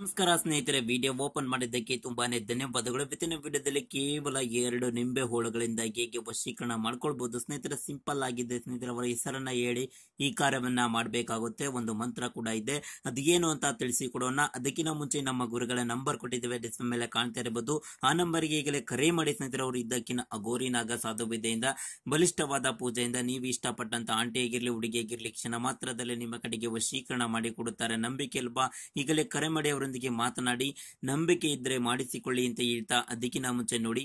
ನಮಸ್ಕಾರ ಸ್ನೇಹಿತರೆ video open ಮಾಡಿದ್ದಕ್ಕೆ ತುಂಬಾನೇ ಧನ್ಯವಾದಗಳು ಇವತ್ತಿನ ವಿಡಿಯೋದಲ್ಲಿ ಕೇವಲ ಎರಡು ನಿಂಬೆ ಹೋಳುಗಳಿಂದ ಹೇಗೆ ವಶೀಕರಣ ಮಾಡ್ಕೊಳ್ಬಹುದು ಸ್ನೇಹಿತರೆ ಸಿಂಪಲ್ ಆಗಿದೆ ಸ್ನೇಹಿತರೆ ಅವರ ಹೆಸರನ್ನ ಹೇಳಿ ಈ ಕಾರ್ಯವನ್ನ ಮಾಡಬೇಕಾಗುತ್ತೆ ಒಂದು ಮಂತ್ರ ಕೂಡ ಇದೆ ಅದು ಏನು ಅಂತ ತಿಳಿಸಿಕೊಡೋಣ ಅದಕ್ಕಿಂತ ಮುಂಚೆ ನಮ್ಮ ಗುರುಗಳ ನಂಬರ್ ಕೊಟ್ಟಿದ್ದೇವೆ ಡಿಸ್ನ ಮೇಲೆ ಕಾಣ್ತಾ ಇರಬಹುದು ಆ ನಂಬರ್ಗೆ ಈಗಲೇ ಕರೆ ಮಾಡಿ ಸ್ನೇಹಿತರೆ ಅವರು ಇದ್ದಕ್ಕಿನ ನಾಗ ಸಾಧು ವಿದ್ಯೆಯಿಂದ ಬಲಿಷ್ಠವಾದ ಪೂಜೆಯಿಂದ ನೀವು ಇಷ್ಟಪಟ್ಟಂತ ಆಂಟಿ ಆಗಿರ್ಲಿ ಹುಡುಗಿಯಾಗಿರ್ಲಿ ಕ್ಷಣ ಮಾತ್ರದಲ್ಲಿ ನಿಮ್ಮ ಕಡೆಗೆ ವಶೀಕರಣ ಮಾಡಿ ಕೊಡುತ್ತಾರೆ ನಂಬಿಕೆ ಅಲ್ವಾ ಈಗಲೇ ಕರೆ ಮಾಡಿ ಅವರು ಮಾತನಾಡಿ ನಂಬಿಕೆ ಇದ್ರೆ ಮಾಡಿಸಿಕೊಳ್ಳಿ ಅಂತ ಹೇಳ್ತಾ ಅದಕ್ಕಿನ ಮುಂಚೆ ನೋಡಿ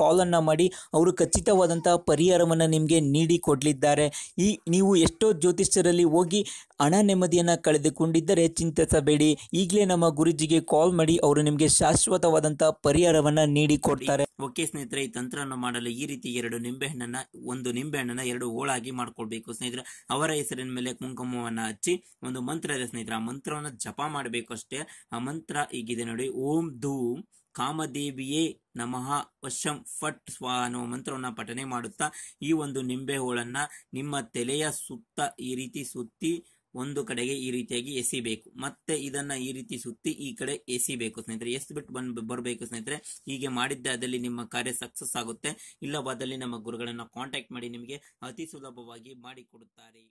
ಕಾಲ್ ಅನ್ನ ಮಾಡಿ ಅವರು ಖಚಿತವಾದಂತಹ ಪರಿಹಾರವನ್ನ ನಿಮಗೆ ನೀಡಿ ಕೊಡ್ಲಿದ್ದಾರೆ ಈ ನೀವು ಎಷ್ಟೋ ಜ್ಯೋತಿಷ್ಯರಲ್ಲಿ ಹೋಗಿ ಹಣ ನೆಮ್ಮದಿಯನ್ನ ಕಳೆದುಕೊಂಡಿದ್ದರೆ ಚಿಂತಿಸಬೇಡಿ ಈಗಲೇ ನಮ್ಮ ಗುರುಜಿಗೆ ಕಾಲ್ ಮಾಡಿ ಅವರು ನಿಮಗೆ ಪರಿಹಾರವನ್ನ ನೀಡಿ ಕೊಡ್ತಾರೆ ಓಕೆ ಸ್ನೇಹಿತರೆ ಈ ತಂತ್ರವನ್ನು ಮಾಡಲು ಈ ರೀತಿ ಎರಡು ನಿಂಬೆಹಣ್ಣನ್ನ ಒಂದು ನಿಂಬೆಹಣ್ಣನ್ನ ಎರಡು ಹೋಳಾಗಿ ಮಾಡ್ಕೊಳ್ಬೇಕು ಸ್ನೇಹಿತರೆ ಅವರ ಹೆಸರಿನ ಮೇಲೆ ಕುಂಕುಮವನ್ನ ಹಚ್ಚಿ ಒಂದು ಮಂತ್ರ ಇದೆ ಸ್ನೇಹಿತರೆ ಆ ಮಂತ್ರವನ್ನ ಜಪ ಮಾಡಬೇಕು ಅಷ್ಟೇ ಆ ಮಂತ್ರ ಈಗಿದೆ ನೋಡಿ ಓಂ ಧೂಂ ಕಾಮದೇವಿಯೇ ನಮಃ ವಶಂ ಫಟ್ ಸ್ವಾ ಅನ್ನುವ ಮಂತ್ರವನ್ನ ಪಠನೆ ಮಾಡುತ್ತಾ ಈ ಒಂದು ನಿಂಬೆ ಹೋಳನ್ನ ನಿಮ್ಮ ತಲೆಯ ಸುತ್ತ ಈ ರೀತಿ ಸುತ್ತಿ ಒಂದು ಕಡೆಗೆ ಈ ರೀತಿಯಾಗಿ ಎಸಿಬೇಕು ಮತ್ತೆ ಇದನ್ನ ಈ ರೀತಿ ಸುತ್ತಿ ಈ ಕಡೆ ಎಸಿಬೇಕು ಸ್ನೇಹಿತರೆ ಎಷ್ಟು ಬಿಟ್ಟು ಬಂದ್ ಬರಬೇಕು ಸ್ನೇಹಿತರೆ ಹೀಗೆ ಅದರಲ್ಲಿ ನಿಮ್ಮ ಕಾರ್ಯ ಸಕ್ಸಸ್ ಆಗುತ್ತೆ ಇಲ್ಲವಾದಲ್ಲಿ ನಮ್ಮ ಗುರುಗಳನ್ನ ಕಾಂಟ್ಯಾಕ್ಟ್ ಮಾಡಿ ನಿಮಗೆ ಅತಿ ಸುಲಭವಾಗಿ ಮಾಡಿಕೊಡುತ್ತಾರೆ